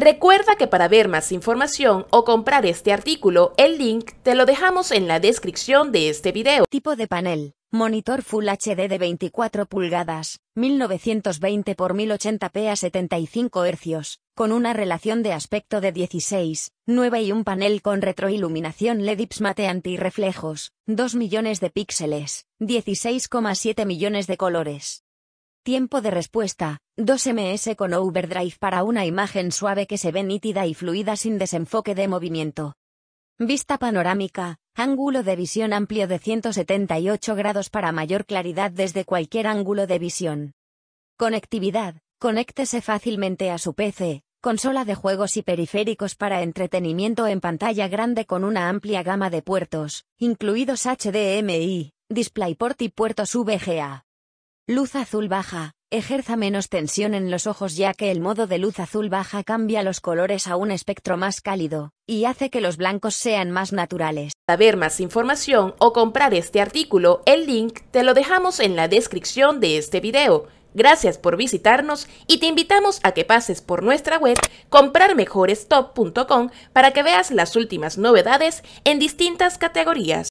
Recuerda que para ver más información o comprar este artículo, el link te lo dejamos en la descripción de este video. Tipo de panel. Monitor Full HD de 24 pulgadas, 1920 x 1080p a 75 Hz, con una relación de aspecto de 16:9 y un panel con retroiluminación LED IPS mate antirreflejos, 2 millones de píxeles, 16,7 millones de colores. Tiempo de respuesta, 2 ms con overdrive para una imagen suave que se ve nítida y fluida sin desenfoque de movimiento. Vista panorámica, ángulo de visión amplio de 178 grados para mayor claridad desde cualquier ángulo de visión. Conectividad, conéctese fácilmente a su PC, consola de juegos y periféricos para entretenimiento en pantalla grande con una amplia gama de puertos, incluidos HDMI, DisplayPort y puertos VGA. Luz azul baja, ejerza menos tensión en los ojos ya que el modo de luz azul baja cambia los colores a un espectro más cálido, y hace que los blancos sean más naturales. Para ver más información o comprar este artículo, el link te lo dejamos en la descripción de este video. Gracias por visitarnos y te invitamos a que pases por nuestra web comprarmejorestop.com para que veas las últimas novedades en distintas categorías.